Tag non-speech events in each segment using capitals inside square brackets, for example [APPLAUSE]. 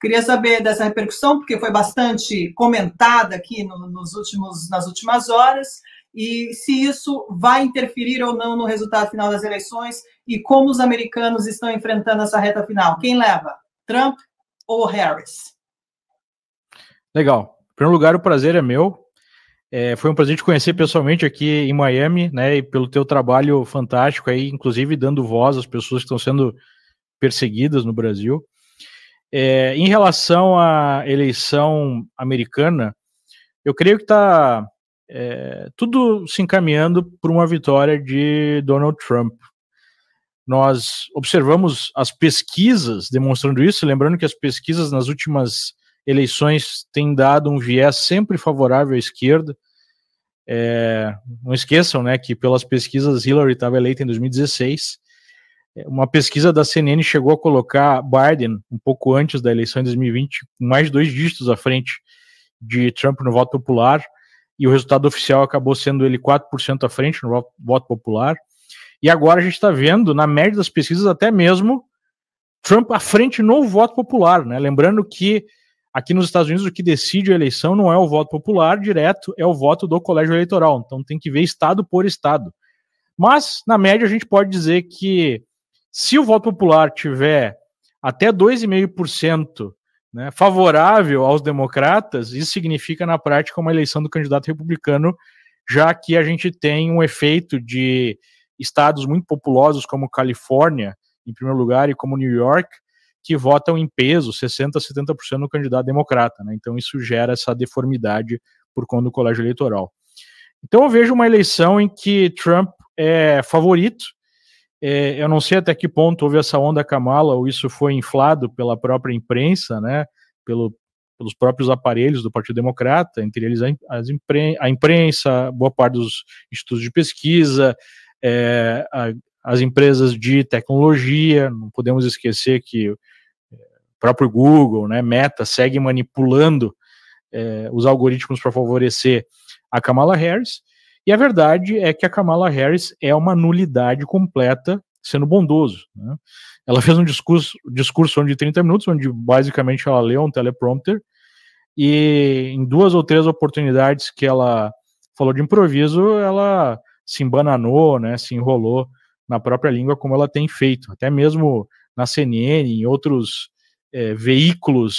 Queria saber dessa repercussão, porque foi bastante comentada aqui no, nos últimos, nas últimas horas, e se isso vai interferir ou não no resultado final das eleições e como os americanos estão enfrentando essa reta final. Quem leva? Trump ou Harris? Legal. Em primeiro lugar, o prazer é meu. É, foi um prazer te conhecer pessoalmente aqui em Miami, né? E pelo teu trabalho fantástico aí, inclusive dando voz às pessoas que estão sendo perseguidas no Brasil. É, em relação à eleição americana, eu creio que está é, tudo se encaminhando para uma vitória de Donald Trump. Nós observamos as pesquisas demonstrando isso, lembrando que as pesquisas nas últimas eleições têm dado um viés sempre favorável à esquerda. É, não esqueçam né, que pelas pesquisas Hillary estava eleita em 2016 é, uma pesquisa da CNN chegou a colocar Biden, um pouco antes da eleição de 2020, mais de dois dígitos à frente de Trump no voto popular, e o resultado oficial acabou sendo ele 4% à frente no voto popular. E agora a gente está vendo, na média das pesquisas, até mesmo Trump à frente no voto popular. Né? Lembrando que aqui nos Estados Unidos o que decide a eleição não é o voto popular direto, é o voto do colégio eleitoral. Então tem que ver estado por estado. Mas, na média, a gente pode dizer que se o voto popular tiver até 2,5% né, favorável aos democratas, isso significa, na prática, uma eleição do candidato republicano, já que a gente tem um efeito de estados muito populosos como Califórnia, em primeiro lugar, e como New York, que votam em peso, 60%, 70% no candidato democrata. Né? Então, isso gera essa deformidade por conta do colégio eleitoral. Então, eu vejo uma eleição em que Trump é favorito, é, eu não sei até que ponto houve essa onda Kamala ou isso foi inflado pela própria imprensa, né? Pelo, pelos próprios aparelhos do Partido Democrata, entre eles a, impren a imprensa, boa parte dos institutos de pesquisa, é, a, as empresas de tecnologia. Não podemos esquecer que é, o próprio Google, né, Meta, segue manipulando é, os algoritmos para favorecer a Kamala Harris. E a verdade é que a Kamala Harris é uma nulidade completa, sendo bondoso. Né? Ela fez um discurso, discurso de 30 minutos, onde basicamente ela leu um teleprompter, e em duas ou três oportunidades que ela falou de improviso, ela se embananou, né, se enrolou na própria língua, como ela tem feito, até mesmo na CNN, em outros é, veículos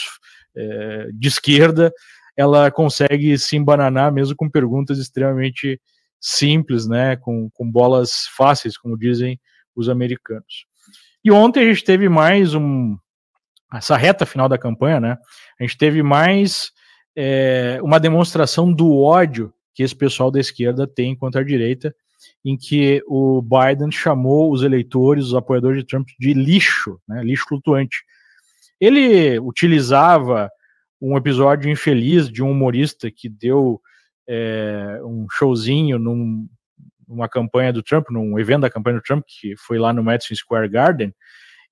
é, de esquerda, ela consegue se embananar mesmo com perguntas extremamente simples, né, com, com bolas fáceis, como dizem os americanos. E ontem a gente teve mais um essa reta final da campanha, né? A gente teve mais é, uma demonstração do ódio que esse pessoal da esquerda tem contra a direita, em que o Biden chamou os eleitores, os apoiadores de Trump de lixo, né? Lixo flutuante. Ele utilizava um episódio infeliz de um humorista que deu é, um showzinho num, numa campanha do Trump, num evento da campanha do Trump, que foi lá no Madison Square Garden,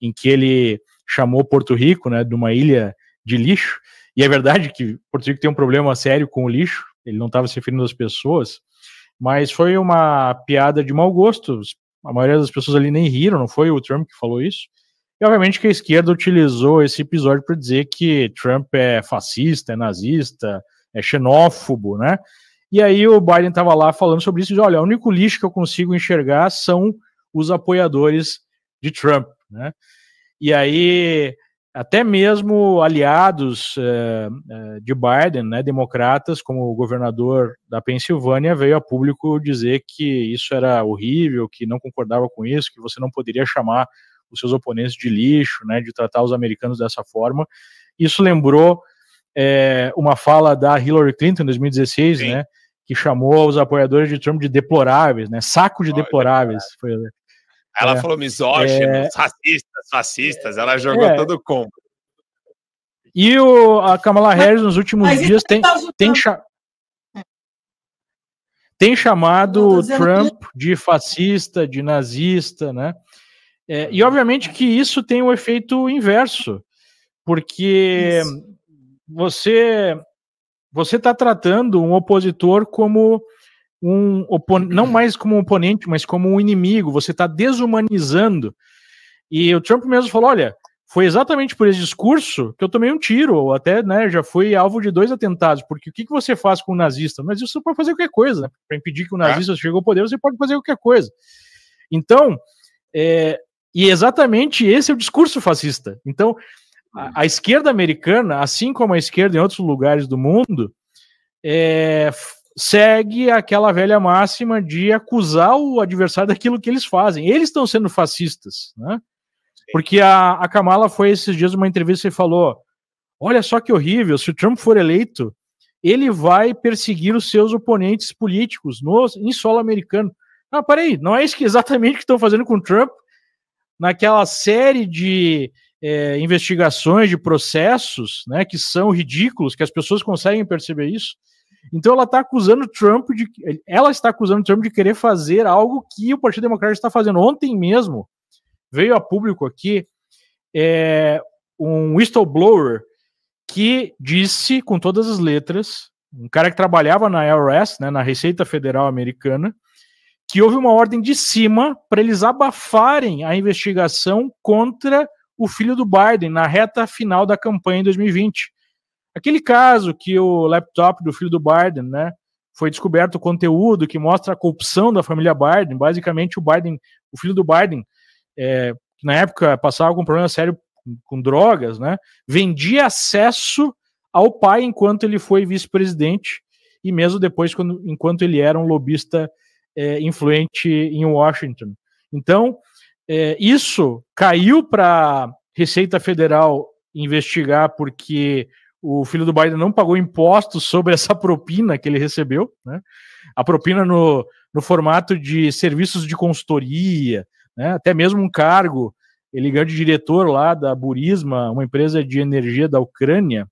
em que ele chamou Porto Rico né, de uma ilha de lixo. E é verdade que Porto Rico tem um problema sério com o lixo, ele não estava se referindo às pessoas, mas foi uma piada de mau gosto. A maioria das pessoas ali nem riram, não foi o Trump que falou isso. E obviamente que a esquerda utilizou esse episódio para dizer que Trump é fascista, é nazista, é xenófobo, né? E aí o Biden estava lá falando sobre isso, e diz, olha, o único lixo que eu consigo enxergar são os apoiadores de Trump, né? E aí até mesmo aliados uh, de Biden, né, democratas, como o governador da Pensilvânia, veio a público dizer que isso era horrível, que não concordava com isso, que você não poderia chamar os seus oponentes de lixo, né, de tratar os americanos dessa forma. Isso lembrou é, uma fala da Hillary Clinton em 2016, né, que chamou os apoiadores de Trump de deploráveis, né, saco de deploráveis. Foi, ela é, falou misóginos, é, racistas, fascistas, ela é, jogou é, todo o combo. E o, a Kamala Harris nos últimos dias tem, tem, cha, tem chamado Trump de fascista, de nazista, né? É, e obviamente que isso tem um efeito inverso, porque isso. você você está tratando um opositor como um não mais como um oponente, mas como um inimigo. Você está desumanizando. E o Trump mesmo falou: olha, foi exatamente por esse discurso que eu tomei um tiro, ou até né, já fui alvo de dois atentados, porque o que, que você faz com o nazista? mas isso pode fazer qualquer coisa, né? Para impedir que o é. nazista é. chegue ao poder, você pode fazer qualquer coisa. Então, é, e exatamente esse é o discurso fascista. Então, a, a esquerda americana, assim como a esquerda em outros lugares do mundo, é, segue aquela velha máxima de acusar o adversário daquilo que eles fazem. Eles estão sendo fascistas, né? Porque a, a Kamala foi esses dias uma entrevista e falou: olha só que horrível, se o Trump for eleito, ele vai perseguir os seus oponentes políticos no, em solo americano. Ah, peraí, não é isso que exatamente que estão fazendo com o Trump, naquela série de é, investigações, de processos, né, que são ridículos, que as pessoas conseguem perceber isso. Então ela está acusando Trump de, ela está acusando Trump de querer fazer algo que o Partido Democrata está fazendo. Ontem mesmo veio a público aqui é, um whistleblower que disse com todas as letras, um cara que trabalhava na IRS, né, na Receita Federal Americana, que houve uma ordem de cima para eles abafarem a investigação contra o filho do Biden na reta final da campanha em 2020. Aquele caso que o laptop do filho do Biden, né, foi descoberto o conteúdo que mostra a corrupção da família Biden. Basicamente, o Biden, o filho do Biden, é, na época passava com um problema sério com, com drogas, né, vendia acesso ao pai enquanto ele foi vice-presidente e mesmo depois quando, enquanto ele era um lobista é, influente em Washington. Então, é, isso caiu para Receita Federal investigar porque o filho do Biden não pagou impostos sobre essa propina que ele recebeu, né? A propina no, no formato de serviços de consultoria, né? até mesmo um cargo. Ele ganhou de diretor lá da Burisma, uma empresa de energia da Ucrânia.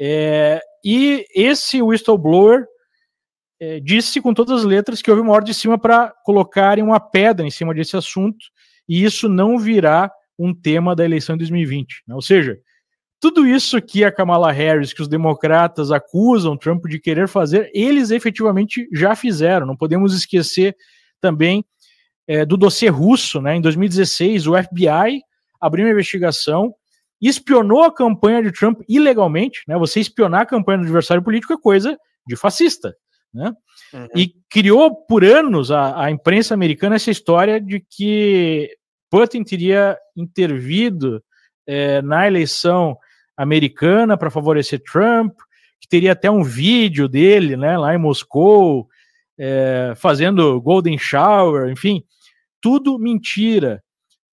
É, e esse whistleblower é, disse com todas as letras que houve uma ordem de cima para colocarem uma pedra em cima desse assunto e isso não virá um tema da eleição de 2020. Né? Ou seja, tudo isso que a Kamala Harris, que os democratas acusam Trump de querer fazer, eles efetivamente já fizeram. Não podemos esquecer também é, do dossiê russo. Né? Em 2016, o FBI abriu uma investigação, espionou a campanha de Trump ilegalmente. Né? Você espionar a campanha do adversário político é coisa de fascista. Né? Uhum. E criou por anos a, a imprensa americana essa história de que Putin teria intervido é, na eleição americana para favorecer Trump, que teria até um vídeo dele né, lá em Moscou, é, fazendo Golden Shower, enfim, tudo mentira,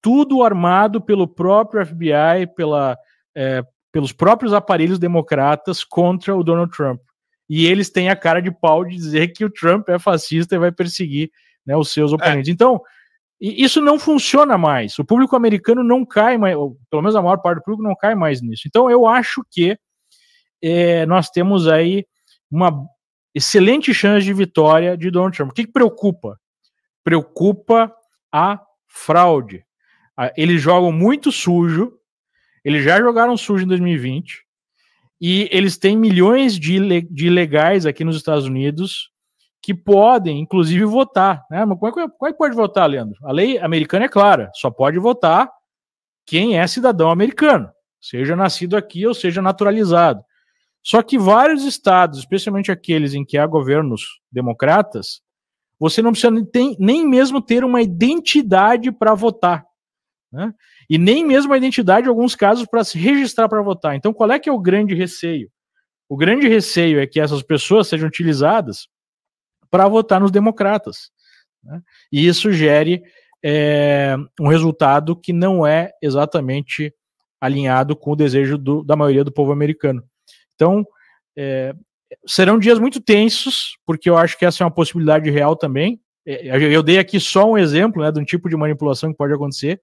tudo armado pelo próprio FBI, pela, é, pelos próprios aparelhos democratas contra o Donald Trump e eles têm a cara de pau de dizer que o Trump é fascista e vai perseguir né, os seus oponentes. É. Então, isso não funciona mais. O público americano não cai mais, pelo menos a maior parte do público não cai mais nisso. Então, eu acho que é, nós temos aí uma excelente chance de vitória de Donald Trump. O que, que preocupa? Preocupa a fraude. Eles jogam muito sujo, eles já jogaram sujo em 2020, e eles têm milhões de, de ilegais aqui nos Estados Unidos que podem, inclusive, votar. Né? Mas como é, como é que pode votar, Leandro? A lei americana é clara, só pode votar quem é cidadão americano, seja nascido aqui ou seja naturalizado. Só que vários estados, especialmente aqueles em que há governos democratas, você não precisa nem, nem mesmo ter uma identidade para votar. Né? E nem mesmo a identidade, em alguns casos, para se registrar para votar. Então, qual é que é o grande receio? O grande receio é que essas pessoas sejam utilizadas para votar nos democratas. Né? E isso gere é, um resultado que não é exatamente alinhado com o desejo do, da maioria do povo americano. Então, é, serão dias muito tensos, porque eu acho que essa é uma possibilidade real também. Eh, eu dei aqui só um exemplo né, de um tipo de manipulação que pode acontecer,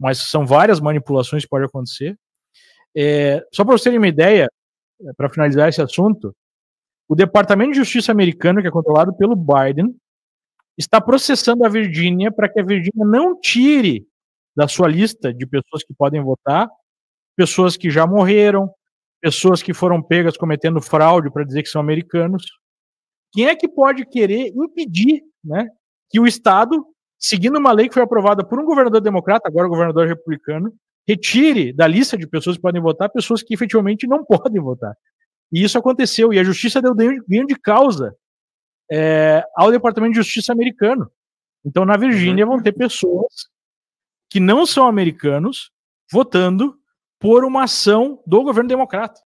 mas são várias manipulações que podem acontecer. É, só para vocês terem uma ideia, é, para finalizar esse assunto, o Departamento de Justiça americano, que é controlado pelo Biden, está processando a Virgínia para que a Virgínia não tire da sua lista de pessoas que podem votar pessoas que já morreram, pessoas que foram pegas cometendo fraude para dizer que são americanos. Quem é que pode querer impedir né, que o Estado seguindo uma lei que foi aprovada por um governador democrata, agora governador republicano, retire da lista de pessoas que podem votar pessoas que efetivamente não [LAUGHS] podem votar. E isso aconteceu, e a justiça deu ganho de causa é, ao Departamento de Justiça americano. Então, na Virgínia, vão ter pessoas que não são americanos votando por uma ação do governo democrata.